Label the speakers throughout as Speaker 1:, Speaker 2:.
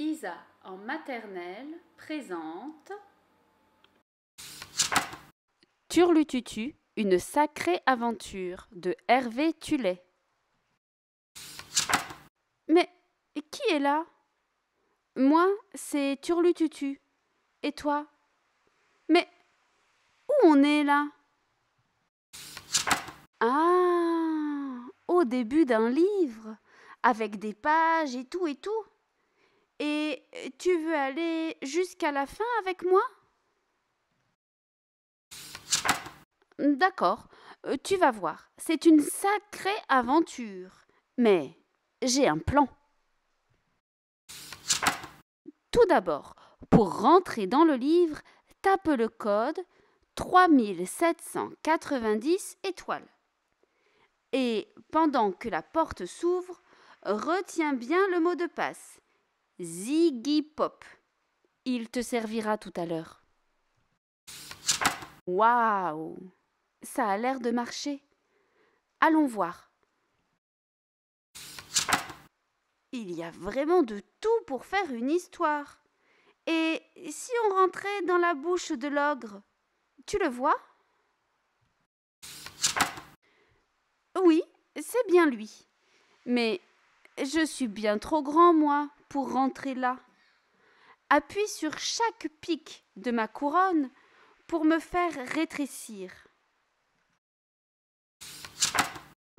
Speaker 1: Isa en maternelle présente Turlututu, une sacrée aventure de Hervé Tulet. Mais qui est là Moi, c'est Turlututu. Et toi Mais où on est là Ah Au début d'un livre, avec des pages et tout et tout. Et euh, tu veux aller jusqu'à la fin avec moi D'accord, euh, tu vas voir, c'est une sacrée aventure. Mais j'ai un plan. Tout d'abord, pour rentrer dans le livre, tape le code 3790 étoiles. Et pendant que la porte s'ouvre, retiens bien le mot de passe Ziggy Pop. Il te servira tout à l'heure. Waouh Ça a l'air de marcher. Allons voir. Il y a vraiment de tout pour faire une histoire. Et si on rentrait dans la bouche de l'ogre Tu le vois Oui, c'est bien lui. Mais je suis bien trop grand, moi, pour rentrer là. Appuie sur chaque pic de ma couronne pour me faire rétrécir.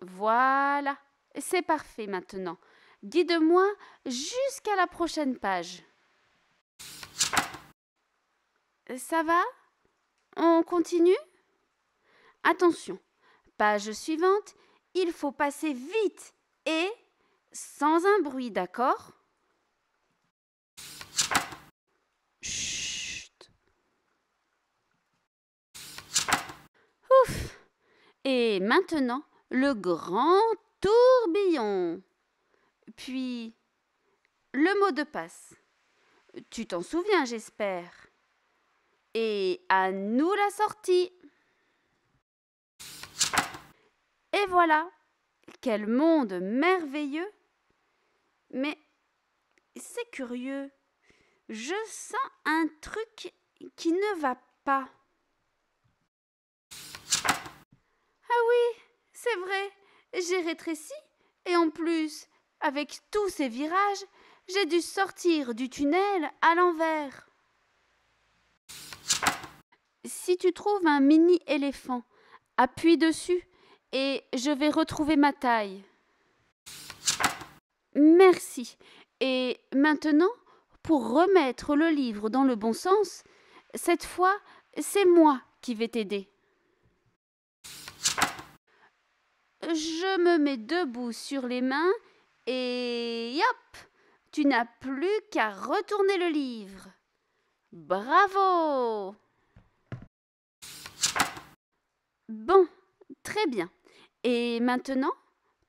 Speaker 1: Voilà, c'est parfait maintenant. Guide-moi jusqu'à la prochaine page. Ça va On continue Attention, page suivante, il faut passer vite et sans un bruit, d'accord Chut. Ouf Et maintenant, le grand tourbillon. Puis, le mot de passe. Tu t'en souviens, j'espère. Et à nous la sortie. Et voilà, quel monde merveilleux mais c'est curieux. Je sens un truc qui ne va pas. Ah oui, c'est vrai, j'ai rétréci et en plus, avec tous ces virages, j'ai dû sortir du tunnel à l'envers. Si tu trouves un mini éléphant, appuie dessus et je vais retrouver ma taille. Merci. Et maintenant, pour remettre le livre dans le bon sens, cette fois, c'est moi qui vais t'aider. Je me mets debout sur les mains et hop, tu n'as plus qu'à retourner le livre. Bravo Bon, très bien. Et maintenant,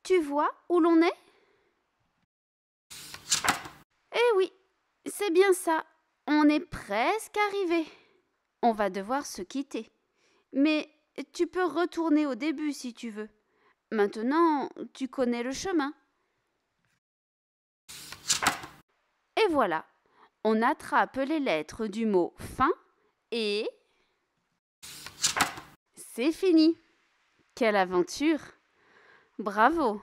Speaker 1: tu vois où l'on est C'est bien ça, on est presque arrivé. On va devoir se quitter. Mais tu peux retourner au début si tu veux. Maintenant, tu connais le chemin. Et voilà, on attrape les lettres du mot fin et... C'est fini. Quelle aventure. Bravo.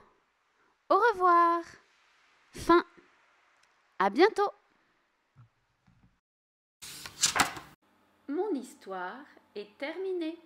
Speaker 1: Au revoir. Fin. À bientôt. Mon histoire est terminée.